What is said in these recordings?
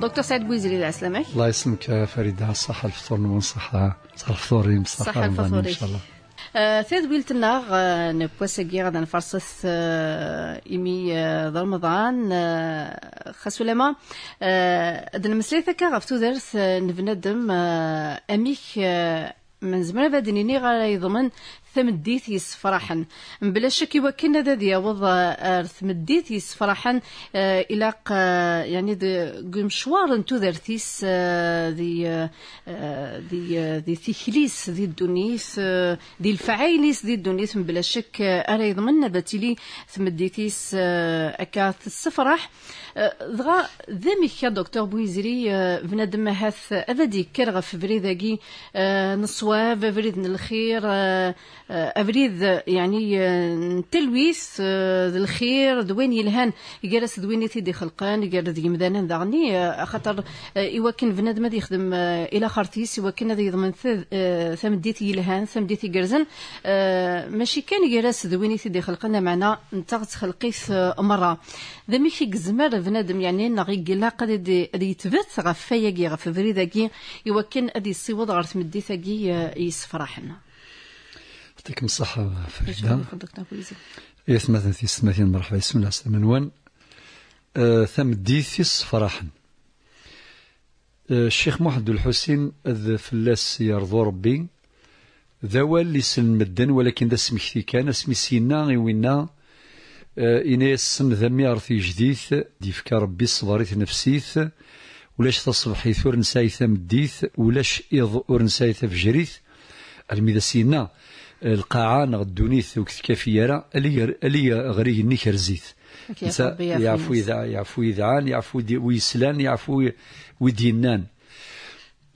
دكتور سعد بوزري الله يسلمك الله يسلمك يا فريده الصحه الفطور والصحه صحه الفطور والصحه صحه الفطور ان شاء الله ثاد آه، ويلت الناغ آه، نبوسكي غادا نفرصص إمي آه، رمضان خاصو لما دن مسلي ثكا غف نبندم أميك من زمان بادنيني غا يضمن ثمديث يسفرحن بلا شك وكنا ذا وضع آه، ثمديث يسفرحن آه، الى آه، يعني ذي مشوار انتو رثيس ذي ذي ذي ثيخليس ذي الدونيس ذي الفعايليس ذي الدونيس بلا شك ارى يضمن باتيلي ثمديتيس أكاث السفرح دغا ذمك يا دكتور بويزري بنادم هاث هذا ديكر غف بريداكي نصواب بريد الخير ابريد آه، آه، يعني آه، تلويس الخير دوين يلهان يجلس دوين تيدي خلقان يجلس يمدان داغني خطر يوكن كان بنادم هذا يخدم الى خرتيس يوكن كان هذا يضمن ثمديت يلهان ثمديت يجرزن ماشي كان يجلس دوين تيدي خلقان معنا نتا خلقيس مره ذا ماشي كزمر بنادم يعني نغي قلا قد يتبث غف فايقي غف بريداكي يوكن ادي يصيوض غير تمديثاكي يسفرحنا يعطيكم الصحة فريدة إيث نعم، مثلا في السماثين مرحبا بسم الله السلام آه ثم ديثيس فراحا آه، الشيخ محمد الحسين ذا فلاس يرضو ربي ذوال اللي سلم مدن ولكن ذا سمكتي كان اسمي سينا وينا آه، إنا السن ذمي ميارثي جديث ديفك ربي صبريت نفسيث ولاش تصبحي ثور نساي مديث ولاش إض ورنساي ثفجريث الميدا سينا القاعة نغ الدونيث وكس كافية اللي غري نيك زيت يعفو إذا يعفو إذعان يعفو ويسلان يعفو ودينان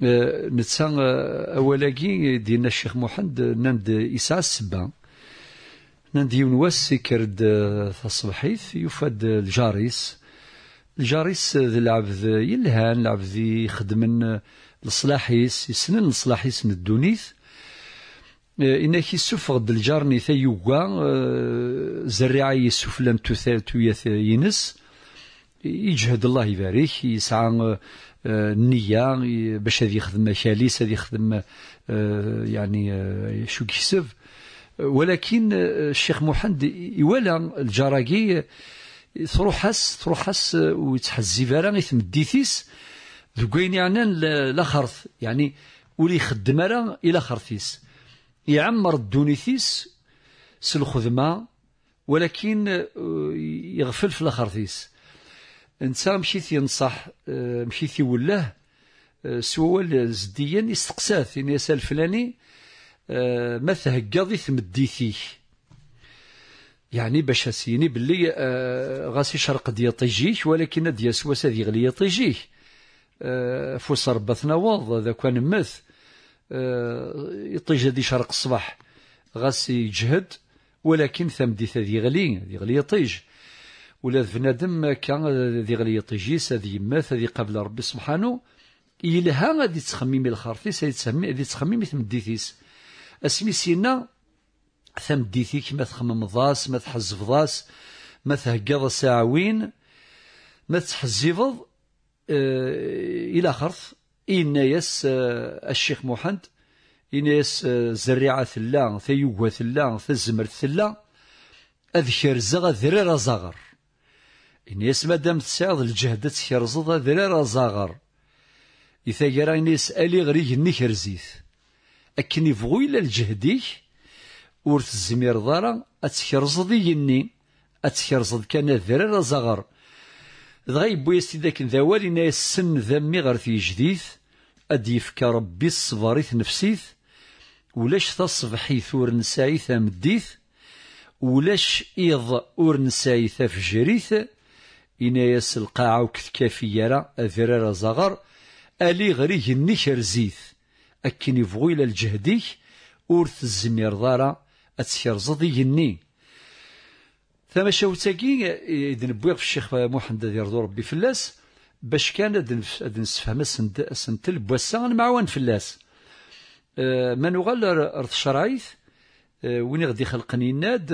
أه نتسان أه، أولاقي دينا الشيخ محمد نند إسعى السبان نند يونواس كرد تصبحيث أه، يفاد الجاريس الجاريس أه، ذي العبد يلهان العبد يخدمن الصلاحيس يسنن الصلاحيس من الدونيث إنك يسفغد نيثا ثيوغا زريعة يسفلا تثاث ينس يجهد الله يبارك يسعى النية باش هذي يخدم شاليس هذي يخدم يعني شو كيسف ولكن الشيخ محمد يولى الجراقي تروحس تروحس ويتحزي فارا الديثيس ذو يعني لاخرث يعني ولي خدمه راه الى خرثيس يعمر الدونيثيس س ولكن آه، يغفل في الاخرثيس انت مشيت ينصح آه، مشيت يولاه آه، سوال زديا يستقسات إن يسال فلاني ما تهكاضي تمديتي يعني باش اسيني باللي غاسي شرق ديال ديطيجيك ولكن ديال سواس ديال غليا يطيجيك فوس ربثنا واض ذا كان مث آه، يطيج هذه شرق الصباح غاس يجهد ولكن ثم دي ثدي غلي دي غلي يطيج ولا بنادم كان دي غلي يطيج سادي يمات ثدي قبل ربي سبحانه يلها غادي الخرفي سيتسمي غادي تخميم ثم ديثيس اسمي سينا ثم ديثيك ما تخمم ضاس ما تحزف ضاس ما تهقض ساعوين ما تحزفض آه، الى خرف إنيس آه، الشيخ محمد إنيس آه، زريعة ثلا ثيوغة ثلا ثزمر ثلا أذكر زغ ذرير زغر إنيس مادام تساعد الجهد تكرزض ذرير زغر إذا يرى إنيس ألي غريج نكرزيت أكني يبغو إلا الجهديك ور تزمير ضرا أتكرزض يني أتكرزض كان ذرير زغر ذا يبوي داك ذوالي ناس سن ذمي غير في جديث اديفك ربي الصبريث نفسيث ولاش تصبحي ثور نساي مديث ولاش إيض أور نساي فجريث إنايس القاعة وكثكافية راه أذرار زغر ألي غريه النكر زيث أكني فغويل الجهدي أورث الزمير ضارة أتسير زضي تماشاوتاكي إذن بويغ في الشيخ محمد يرضو ربي فلاس باش كان أد نسفهم السنتل بواسا معون فلاس أه ما نغال رث شرايث أه وين غدي خلقني ناد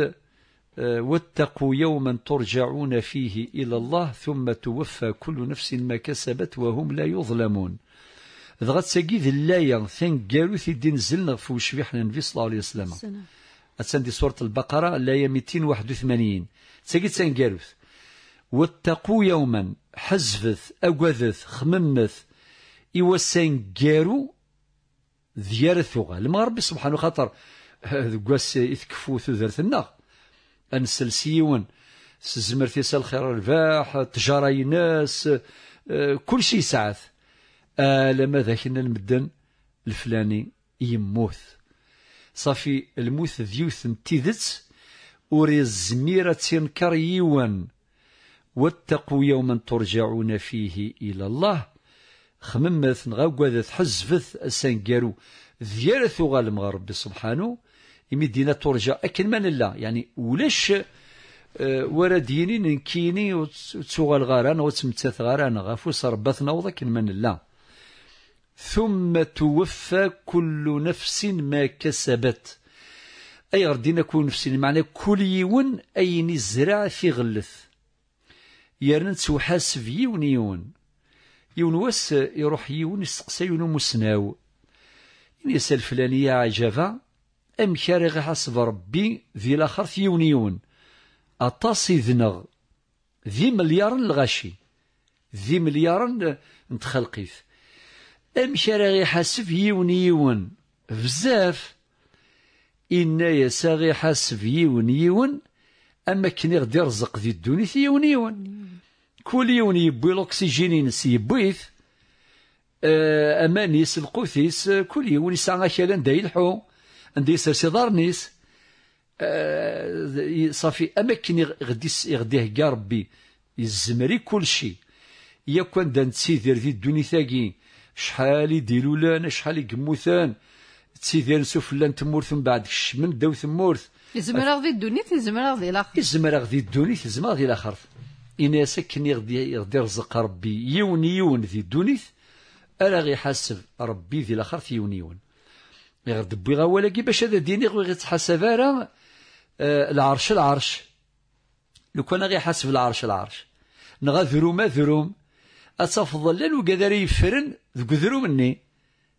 أه واتقوا يوما ترجعون فيه إلى الله ثم توفى كل نفس ما كسبت وهم لا يظلمون دغا تساقي ذلايا ثان قالوا في الدين زلنا في وشبيحنا النبي صلى الله عليه وسلم أتسندي سورة البقرة الآية 281 ساكت سنقاروث واتقوا يوما حزفث أقوذث خممث إوا سنقارو ذيار الثغة لما ربي سبحانه خاطر إثكفو يثكفو النغ أنسل سيون سزمر في الخير الرباح تجارة ناس كل شيء سعث آلما آه، ذاك المدن الفلاني يموت صافي الموث ديوث تيدت وري الزميرة تنكر يوان واتقوا يوما ترجعون فيه إلى الله خممث نغاوغاذت حزفث السنجارو ديارث غالم غرب سبحانه يمدينا ترجع أكن من الله يعني ولش آه، ورا ديني نكيني وتسوغ الغاران وتمتث غاران غفوس ربثنا وضا من الله ثم توفى كل نفس ما كسبت أي ردينا كل نفس معنى كل يون أي نزرع في غلث يرن في يون يون يون واس يروح يون يستقسى يون مسناو يسأل فلانية عجبة أم كارغ حسب ربي ذي الآخر في يون يون أطاس ذنغ ذي مليار الغاشي ذي مليار نتخلقيث أمشي راه غيحاسب يون يون بزاف إنا ساغي غيحاسب يون يون أما كني غدي يرزق ذي في يون يون كل يون يبوي الأكسجين ينس يبويث أما نيس القوثيس كل يون يسعى كلا ندا الحو ندا سرسي دار نيس صافي أما كني غدي غدي هكا ربي يزمري كل شيء يا كون دان تسيدير ذي الدوني ثاكين شحال يديروا لنا شحال يقموثان تسيدير نسوف لان تمورث من بعد الشمن داو تمورث يزمر غدي الدونيت يزمر غدي الاخر يزمر غدي الدونيت يزمر غدي الاخر إنا سكن يغدي يغدي رزق ربي يون يون ذي أنا غي حاسب ربي ذي الاخر في يون يون غير دبي غوالا كي باش هذا ديني تحاسب راه العرش العرش لو كان غي حاسب العرش العرش نغا ما ذروم أتفضل لأن وقدر يفرن ذو ذرومني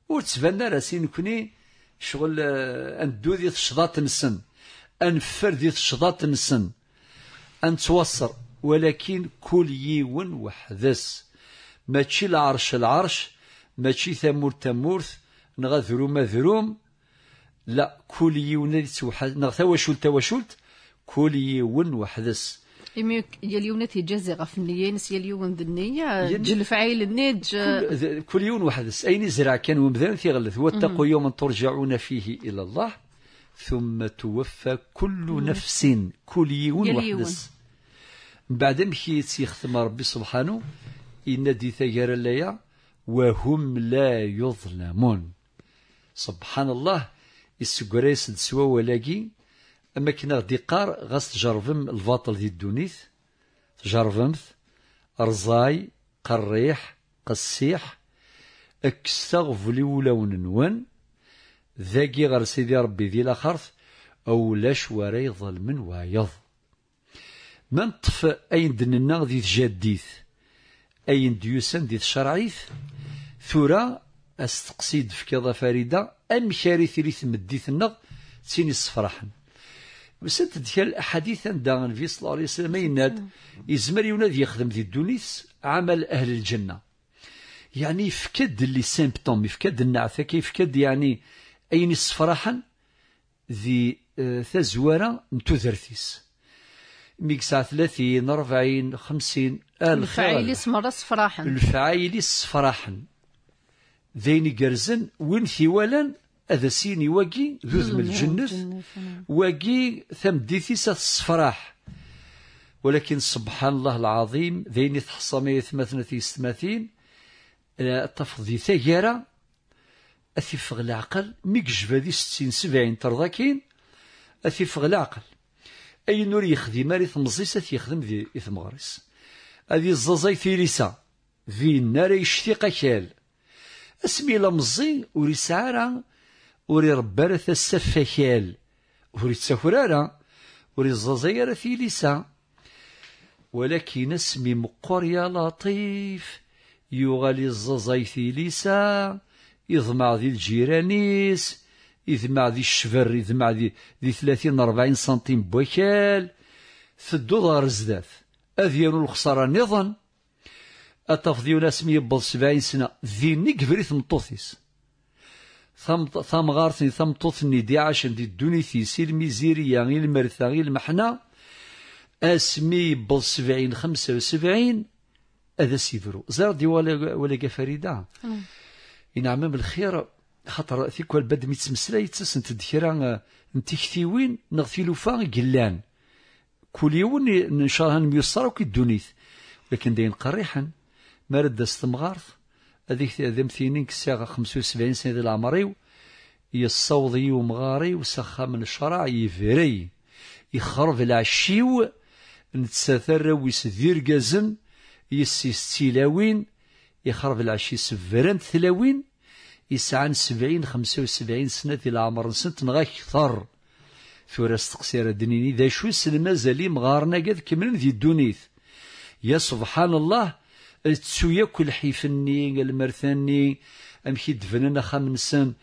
مني تبان راسي نكوني شغل آه، أندو ذي تشضات نسن أنفر ذي تشضات نسن توصر ولكن كل يون وحدس ماشي العرش العرش ماشي ثمور ثمورت نغا ما ذروم لا كل يون اللي توحد نغا تواشلت كل يون وحدس إمي اليوم نتي جزغة في اليوم ذنية جلف عيل النيج كل يوم واحد أين زرع كان ومذان في غلث واتقوا يوما ترجعون فيه إلى الله ثم توفى كل نفس كل يوم وحدس بعد ما يختم ربي سبحانه إن دي ثيار الليا وهم لا يظلمون سبحان الله السكريس سوا ولاقي أما كنا غدي قار غاس تجرفم الفاطل ديال الدونيس تجرفمت رزاي قريح قسيح اكساغ فلي ولا نون ذاكي غير سيدي ربي ذي لاخرت او لا شواري ظلم وايض من طف اين دننا ذي تجديث اين ديوسن ذي الشرعيث ثورا استقصيد في كذا فريدة ام شاري ثريث مديث النغ سيني الصفرحن بس ديال الاحاديث عند النبي صلى الله عليه وسلم يناد يزمر يناد يخدم في الدونيس عمل اهل الجنه يعني يفقد اللي سيمبتوم النعثة كيف كد يعني اين الصفراحا ذي آه، ثزوره نتوذرثيس ميكسا ساعة 30 40 50 الفعايليس مرة صفراحا الفعايليس صفراحا ذين قرزن وين ثوالا هذا سيني واقي ذوذ من الجنة نعم. واقي ثمديثيس الصفراح ولكن سبحان الله العظيم ذيني تحصمي ثمثنة ثمثين آه، تفضي ثيارة أثفغ العقل ميك جفادي ستين سبعين ترضاكين أثفغ العقل أي نور يخدم ري ثمزيس يخدم ذي ثمغرس هذه الزازاي في ثيريسا ذي النار يشتيق كال اسمي لمزي وريسعارة وري irebbi ara tasa ɣef wakal, ur ittaker ara, ولكن اسمي مقر يا لطيف يغال الزازاي ليسا يضمع ذي الجيرانيس يضمع ذي الشفر يضمع ذي, ذي 30 40 سنتيم بوكال تدو غار زدات اذيانو الخسارة نظن التفضيل اسمي بل 70 سنة ذي فريث مطوثيس ثم ثم ثم ثمطوثني دي عشان دي دونيثي سير الميزيرية غير المرثة غير المحنة اسمي بل سبعين خمسة وسبعين هذا سيفرو زار دي ولا ولا فريدة ينعم بالخير خاطر ثيك يتسس انت تسن انت كثيوين نغثي لوفا قلان كل يوم الله ميسر وكي الدونيث لكن داين قريحا ما استمغارث هذيك ذم ثينين كساغ 75 سنة ديال عمري يصوضي ومغاري وسخا من الشرع يفري يخرب العشيو نتساثر ويس دير قازن يسيس تيلاوين يخرب العشي سفران ثلاوين يسعان سبعين خمسة وسبعين سنة ديال العمر نسنت نغا كثر راس تقصير الدنيني ذا شو سلمازالي مغارنا قد كملن ذي الدونيث يا سبحان الله تسوي كل حيفني المرثاني امشي دفننا خمسن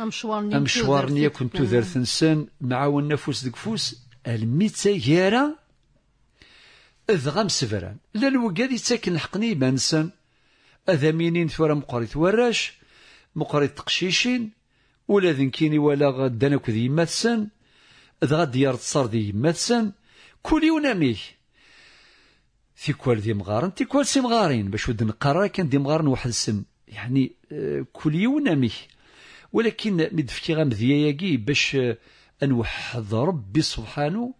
امشوارني امشوارني كنت درثن سن معاون نفوس دكفوس الميتا يارا اذغام سفران لا الوقاد يتاكن حقني بانسن اذا مينين ثورا مقاري ثوراش مقاري تقشيشين ولا ذنكيني ولا غدا ناكو ذي ماثسن اذغا ديار تصار ذي ماثسن كل يوم تيكوال ذي مغارن تيكوال سي مغارين باش ود نقرا كان دي مغارن واحد السم يعني آه، كل يوم اميه ولكن مي غام غامذياياكي باش آه، نوحد ربي سبحانه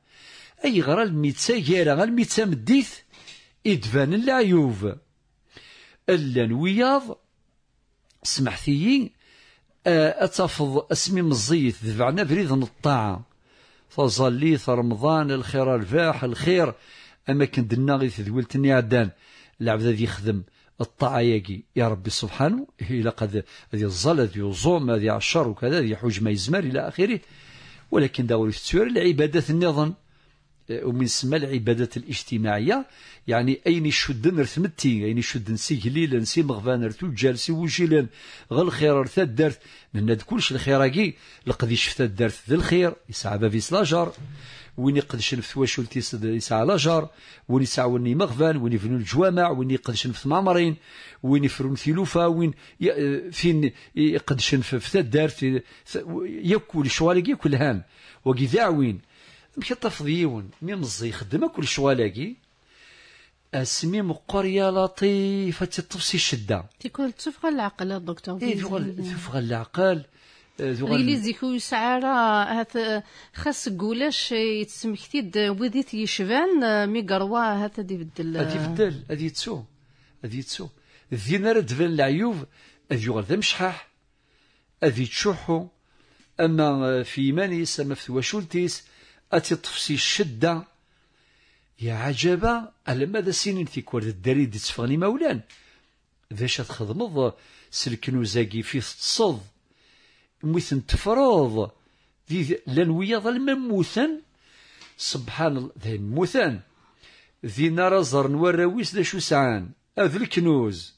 اي غرا الميتسا يالا غا الميتسا مديث ادفان العيوب الا نوياض سمحتيي آه، اتفض اسمي مزيت ذبعنا بريد الطاعه فظلي رمضان الخير الفاح الخير أما درنا دنا تذويل تني عدان العبد هذا يخدم الطعاياكي يا ربي سبحانه الى قد هذه الظل هذه يظوم هذه عشر وكذا هذه حوج ما يزمر إلى آخره ولكن داور التسوير العبادات النظام أه، ومن سما العبادات الاجتماعية يعني أين شدن رثمتي أين شد سي هليلا نسي مغفان رتوجال سي وجيلا غل خير رثا الدرث من هاد كلش راكي لقد شفت الدرث ذي الخير يسعى بافيس لاجر وين يقدشن في تواشلت يسعى لاجر وين وين مغفان وين يفنون الجوامع وين يقدشن في معمرين وين يفرون في لوفا وين فين يقدشن في الدار في ياكل شوالك ياكل هام وكي وين مشي طفضيون مي مزي يخدم كل شوالكي اسمي قرية لطيفة تطفسي الشدة تيكون تفغى العقل الدكتور إيه تفغى العقل غيلي زيك يسعى هات خاص قولاش يتسمكتي وديت يشفان مي قروا هات هادي بدل هادي بدل هادي تسو هادي تسو ذين راه تبان العيوب هادي يغرد مشحاح هادي تشوحو اما في ماني اما في اتي طفسي الشده يا عجبا على ماذا سنين كورد الدريد تسفغني مولان ذاش تخدمض سلكنو زاكي في تصد مويثن تفرض ذي لان وياض المموثن سبحان الله ذي موثن ذي نرى زر وراويس ذا شو سعان اذ الكنوز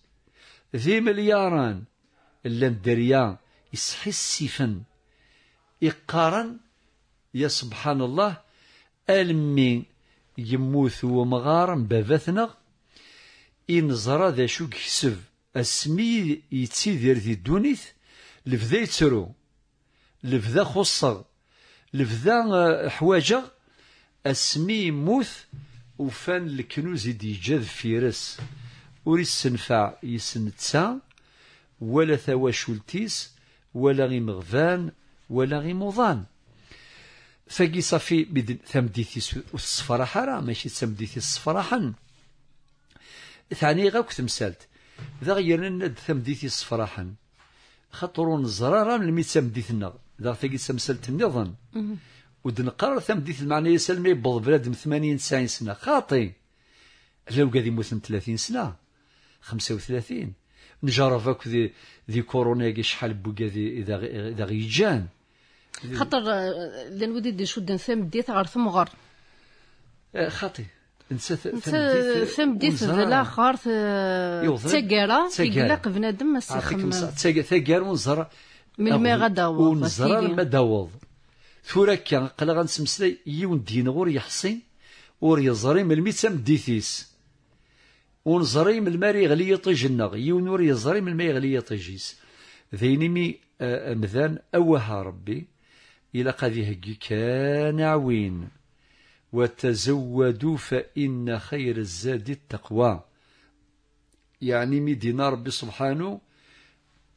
ذي ملياران لان دريا يسحسفن إقارا يا سبحان الله المي يموت ومغارا بفثنا إن زرى ذا شو كسف اسمي يتسيدر ذي الدونيث لفذي يترو لبدا خصر لبدا آه، حواجه اسمي موث وفان الكنوز يدي جذب فيرس ور يسنفع يسنتسا ولا ثواشولتيس ولا غي مغفان ولا غي موضان فاقي صافي بدن ثمديتي الصفرة حرا ماشي ثمديثي الصفرة حن ثاني غاك تمسالت ذا غير ند ثمديتي الصفرة حن خطرون الزرارة من الميت دار تاقي تمثلت النظام ود نقرر ديث المعنى سلمى يبض بلاد من 80 90 سنه خاطي لو قاد يموت 30 سنه 35 نجار فاك ذي ذي كورونا شحال بوكا ذي اذا اذا غيجان خاطر آه، لان ودي شد نسام ديت غير ثمغر آه، خاطي نسى ثم ديت لا خار تاكارا تاكارا بنادم ما سيخمم تاكار ونزهر من ما غداوض ونزرى ما داوض ثورا كان قلا غنسمسلي يون دين غور يحصين ور يزري ملمي تمديثيس ونزري من الماري يغلي يطيجنا يون ور يزري من الماء يغلي يطيجيس ذيني مي آه، آه، مذان أوها ربي إلى قد هكي كان عوين وتزودوا فإن خير الزاد التقوى يعني مي دينار ربي سبحانه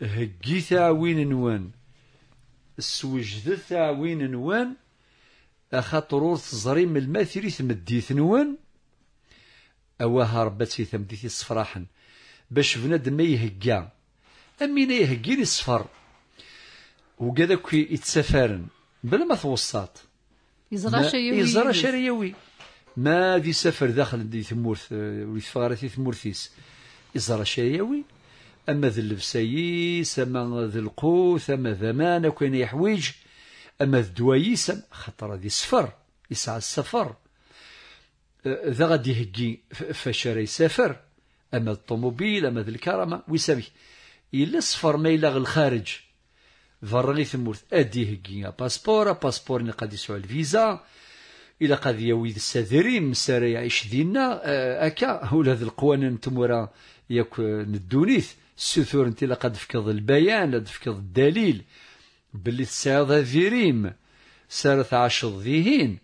هجي ثاوين نوان سوجد ثاوين نوان أخطر تزري من الماثري ثمدي ثنوان أو هربت في ثمدي صفراحا باش بناد ما يهجا أمين يهجيني صفر وقد كي يتسافرن بلا ما توسط يزرى شريوي ما دي سفر داخل دي ثمور ثمور ثيس يزرى شريوي أما ذا اللبسيس أما ذا القوث أما ذا مان كان يحويج أما ذا دوايس خطر ذي سفر يسعى السفر ذا غادي يهجي فاش يسافر أما الطوموبيل أما ذا الكرمة ويساوي إلا السفر ما إلا الخارج فرغي ثمورث أدي هجي باسبور باسبور اللي سوى الفيزا إلا قد يويد السادرين مسار يعيش دينا أكا ولا ذا القوانين تمورا ياك ندونيس السثور انت لقد فكض البيان لا فكض الدليل باللي تسعيض فيريم سارث عشر ذيهين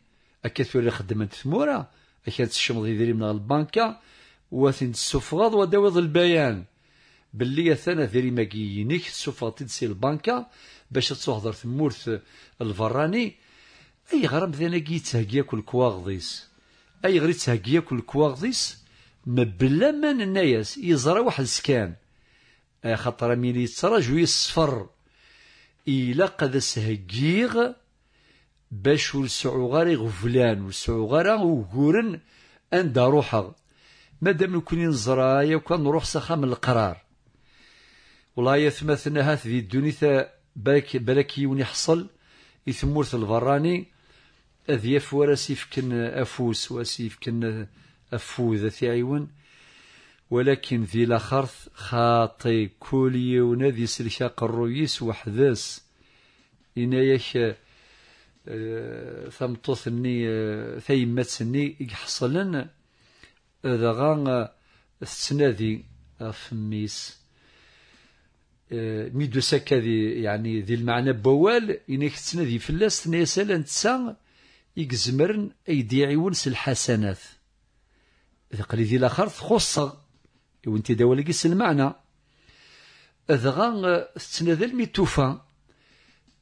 اكثر اللي خدمت ثمورة اكثر تشمض ذيريم نغ البنكة واثن السفغض ودوض البيان باللي ثانا ذيريم ماكي ينيك تدسي البنكة باش تسهضر ثمورث الفراني أي غرام ذينا كي تهجيك الكواغضيس أي غريت تهجيك الكواغضيس ما بلا ما نناياس يزرى واحد سكان آه، خاطر ملي يتراجو يصفر إلا قد سهجيغ باش ولسعو غاري غفلان ولسعو غارا وقورن عند روحه مادام نكون نزرى يا كان نروح سخام القرار والله يثمثنا هات ذي الدنيا بالك بالك يوني حصل يثمورث البراني أذياف ورا سيفكن أفوس وسيفكن أفوذ تعيون ولكن ذي لخرث خاطي كولي ونذي سلشاق سلكا قرويس وحداس إنايك أه ثمطوثني آه، ثيمتني يحصلن إذا غان تسنادي أفميس آه، ميدو سكا ذي يعني ذي المعنى بوال إنك تسنادي فلاس تنيسالا تسا يكزمرن أيدي عيون الحسنات تقليدي الاخر تخص وانت داولي قيس المعنى اذغا تتنادل مي توفى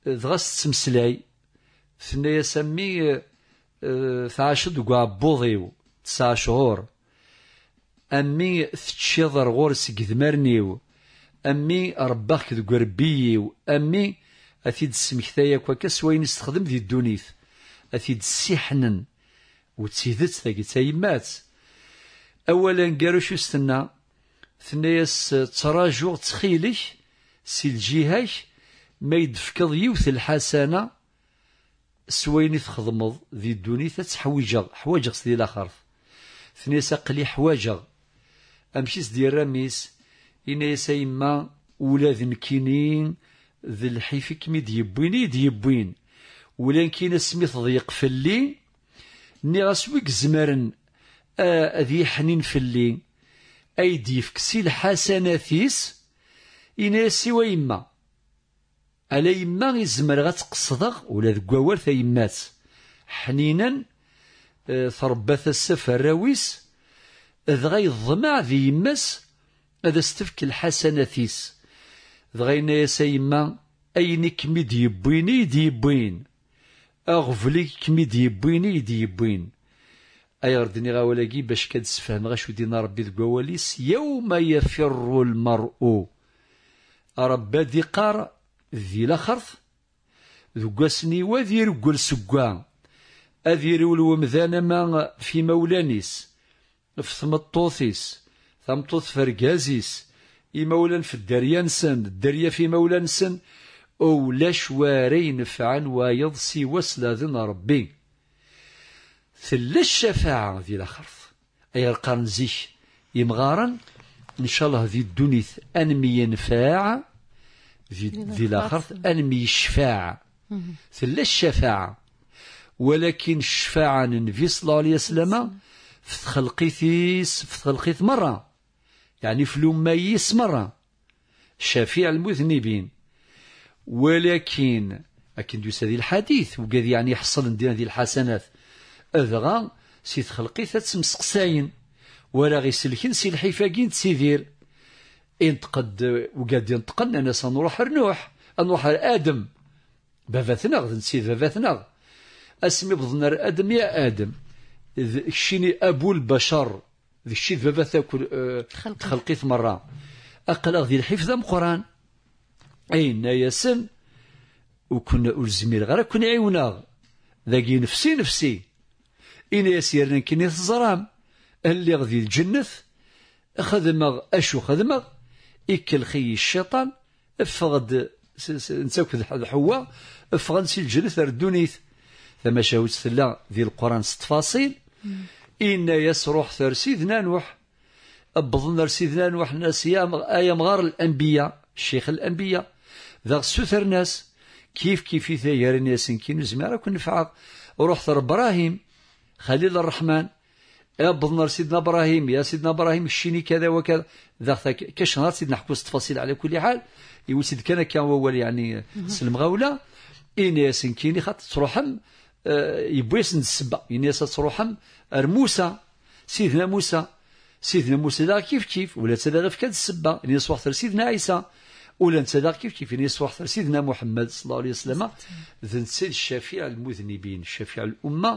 اذغا ستمسلاي ثنايا سمي فاشد اه، دقا بوضيو تسع شهور أمي تتشيض غورس كذمرنيو أمي رباخك دقا ربيو أمي أثيد السمكتايا كواكا سواين نستخدم ذي الدونيث أثيد سيحنن وتسيدت ثاكي تايمات اولا شو استنى ثنيا تراجع تخيلك سي لجهاك ما يدفكض يوث الحسنه سويني تخدمض ذي الدونيت تحويجا حويجا سيدي الاخر ثنيا ساقلي حويجا امشي سدي راميس يا سيما ولاد مكينين ذي الحيفك مي ديبويني ديبوين ولا كينا سميث ضيق فلي ني غاسويك زمرن ذي حنين فلي أيديفك سي الحسناتيس إناسي ويما ألا يما يزمر غتقصدغ ولا ذك وال ثيمات حنينا آه، ثربات السفر راويس ذغا يضمع ذي يماس هذا استفك الحسناتيس ذغا ينايس يما أين كمي ديبويني ديبوين أغفلي كمي ديبويني ديبوين أيغر دني غاولاكي باش كتسفهم غاشو دينا ربي دكواليس يوم يفر المرء ربا دي قار ذي لاخرث ذو وذي رقل سكا رول ومذانا ما في مولانيس في ثمطوثيس ثمطوث فرقازيس مولان في الدريا نسن الدريا في مولانسن أو لاش وارين فعن ويضسي وسلا ذن ربي ثلا الشفاعة ذي الأخرف أي القرن زيك يمغارا إن شاء الله ذي الدنيا أنمي ينفاع ذي, ذي الأخرف أنمي الشفاعة ثلا الشفاعة ولكن الشفاعة في صلى الله عليه وسلم في تخلقيثيس في تخلقيث مرة يعني في لميس مرة شفيع المذنبين ولكن لكن دوس هذه الحديث وقد يعني يحصل ندير هذه الحسنات أذغى خلقي تخلقي تسمسقساين ولا غي سلكن سي الحفاقين تسيدير انتقد وقاد ينتقن أنا سنروح نوح نروح آدم بافاتنا غد نسيد بافاتنا اسمي بظن ادم يا ادم شيني ابو البشر ذي الشيء بابا تاكل أه خلقيت مره اقل ذي الحفظ ام قران اين ياسن وكنا الزميل غير كنا عيونا ذاكي نفسي نفسي إن يسيرن كني الزرام اللي غذي الجنة خدمغ أشو خدمغ إكل خي الشيطان فغد نتاكد الحواء فغد سي الجنة ردونيث ثم شاوت ثلا ذي القرآن ست ستفاصيل إن يسروح ثر سيدنا نوح أبضنا سيدنا نوح ناس آية مغار الأنبياء شيخ الأنبياء ذا سوثر ناس كيف كيف يثير ناس كي نزمار كون نفعق روح ثر إبراهيم خليل الرحمن ابن سيدنا ابراهيم يا سيدنا ابراهيم الشيني كذا وكذا ذاك كاش نهار سيدنا حكوس التفاصيل على كل حال سيد كان كان هو يعني سلم غاوله انياس كيني خاط تروحم آه، يبويس السبا انياس تروحم موسى سيدنا موسى سيدنا موسى دا كيف كيف ولا تدا في كاد السبه انياس واحد سيدنا عيسى ولا نتا كيف كيف انياس واحد سيدنا محمد صلى الله عليه وسلم ذن سيد الشافع المذنبين الشافع الامه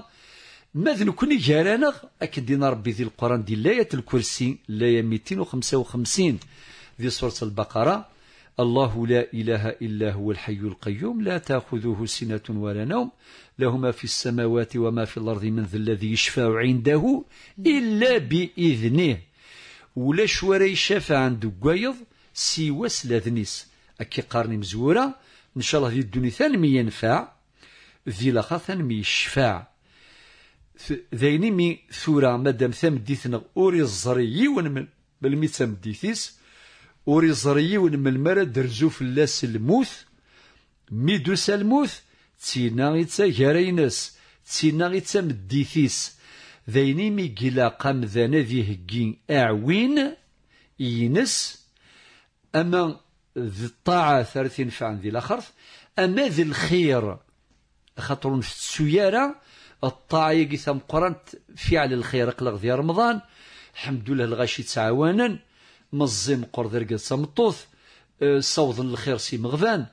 ما ذ جارانا جارانغ أكن دينا ربي ذي القرآن دي لاية الكرسي لاية 255 ذي سورة البقرة الله لا إله إلا هو الحي القيوم لا تأخذه سنة ولا نوم له ما في السماوات وما في الأرض من ذا الذي يشفع عنده إلا بإذنه ولا شورى شافع عند قايض سوى سلاذنيس أكي قارني مزورة إن شاء الله ذي الدنيا ثاني ينفع ذي لخا ثاني يشفع ذيني مي ثورة مادام ثام ديثنا أوري الزري من بالميت ثام ديثيس أوري الزري من مرة درزو في اللاس الموث مي دوس الموث تينا غيتا جارينس تينا غيتا مديثيس ذيني مي قلا قام ذانا ذي هجين أعوين ينس أما ذي الطاعة ثارثين فعن ذي الأخر أما ذي الخير خاطر في السيارة الطاعي قسم قرنت فعل الخير قلق في رمضان الحمد لله الغاشي تعاونا مزيم قرد رقد سمطوث أه، صوض الخير سي مغفان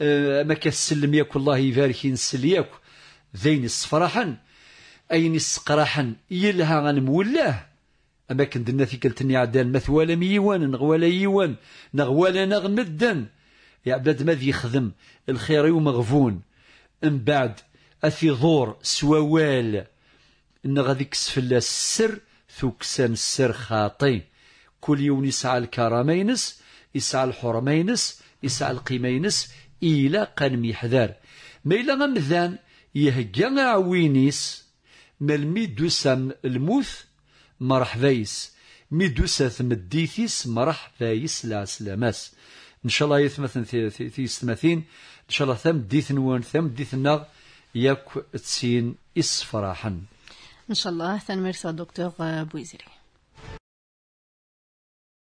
أه، ما كسلم ياك الله يبارك ينسل ياك ذين الصفراحن أين السقراحن يلها غنمولاه أما كنت لنا في كلتني عدان مثوالا ميوان نغوالا يوان نغوالا نغمدن يا بلاد ما يخدم الخير يوم مغفون من بعد ظور سوال إن غادي كسفل السر ثوكسان السر خاطي كل يوم يسعى الكرامينس يسعى الحرمينس يسعى القيمينس إلى قان يحذر ما إلا غمذان يهجا عوينيس مال ميدوسا الموث مرحبايس ميدوسا دوسا ثمديثيس مرحبايس لا سلاماس ان شاء الله يثمثن في, ثمثين ان شاء الله ثم ديثن وان ثم ديثن نغ يك تسين إسفراحا إن شاء الله تنمرسى دكتور بويزري